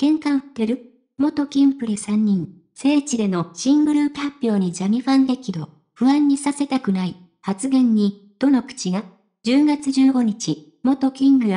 喧嘩売ってる元キンプリ3人、聖地での新グループ発表にジャニファン激怒、不安にさせたくない、発言に、どの口が、10月15日、元キング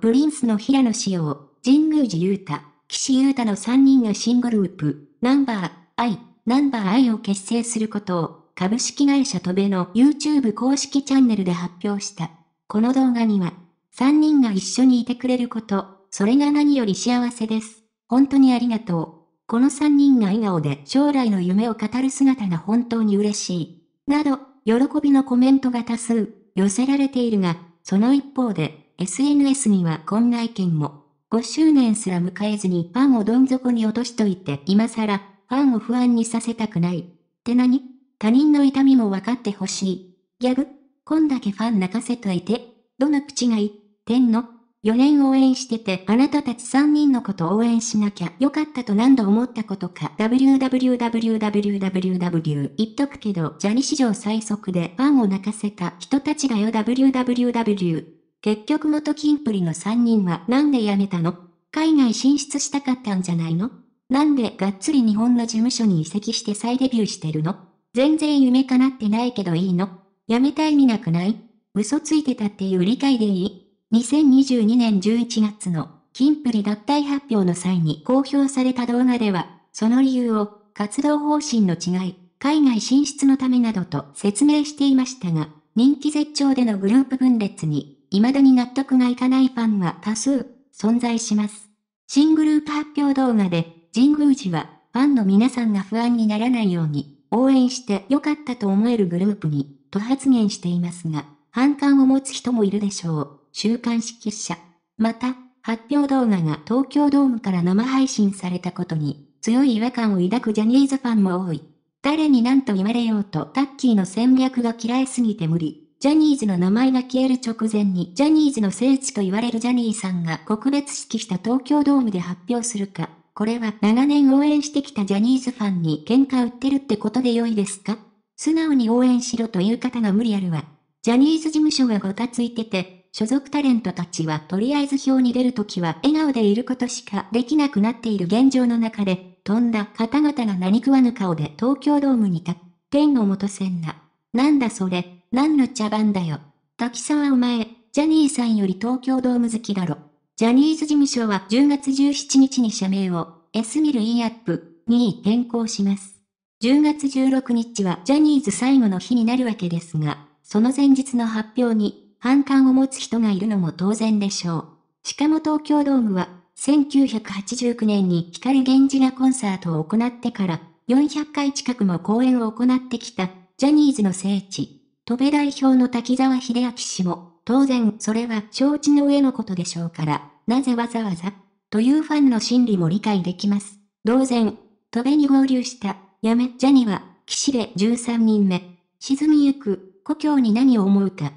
プリンスの平野紫耀、神宮寺優太、岸優太の3人が新グループ、ナンバー、I、ナンバー I を結成することを、株式会社トベの YouTube 公式チャンネルで発表した。この動画には、3人が一緒にいてくれること、それが何より幸せです。本当にありがとう。この3人が笑顔で将来の夢を語る姿が本当に嬉しい。など、喜びのコメントが多数寄せられているが、その一方で、SNS にはこんな意見も。5周年すら迎えずにファンをどん底に落としといて、今更、ファンを不安にさせたくない。って何他人の痛みも分かってほしい。ギャグこんだけファン泣かせといて、どの口が言ってんの4年応援してて、あなたたち3人のこと応援しなきゃよかったと何度思ったことか。www.www 言っとくけど、ジャニ史上最速でファンを泣かせた人たちだよ www。結局元キンプリの3人はなんで辞めたの海外進出したかったんじゃないのなんでがっつり日本の事務所に移籍して再デビューしてるの全然夢叶ってないけどいいの辞めた意味なくない嘘ついてたっていう理解でいい2022年11月の金プリ脱退発表の際に公表された動画では、その理由を活動方針の違い、海外進出のためなどと説明していましたが、人気絶頂でのグループ分裂に、未だに納得がいかないファンは多数存在します。新グループ発表動画で、神宮寺はファンの皆さんが不安にならないように、応援して良かったと思えるグループに、と発言していますが、反感を持つ人もいるでしょう。週刊誌記者。また、発表動画が東京ドームから生配信されたことに、強い違和感を抱くジャニーズファンも多い。誰に何と言われようとタッキーの戦略が嫌いすぎて無理。ジャニーズの名前が消える直前にジャニーズの聖地と言われるジャニーさんが告別式した東京ドームで発表するか、これは長年応援してきたジャニーズファンに喧嘩売ってるってことで良いですか素直に応援しろという方が無理あるわ。ジャニーズ事務所がごたついてて、所属タレントたちはとりあえず表に出るときは笑顔でいることしかできなくなっている現状の中で、飛んだ方々が何食わぬ顔で東京ドームに立ってんのとせんな。なんだそれ、何の茶番だよ。滝沢お前、ジャニーさんより東京ドーム好きだろ。ジャニーズ事務所は10月17日に社名を S ミルイーアップに変更します。10月16日はジャニーズ最後の日になるわけですが、その前日の発表に反感を持つ人がいるのも当然でしょう。しかも東京ドームは、1989年に光源氏がコンサートを行ってから、400回近くも公演を行ってきた、ジャニーズの聖地、戸部代表の滝沢秀明氏も、当然それは承知の上のことでしょうから、なぜわざわざ、というファンの心理も理解できます。同然、戸部に合流した、やめ、ジャニは、騎士で13人目、沈みゆく、故郷に何を思うか。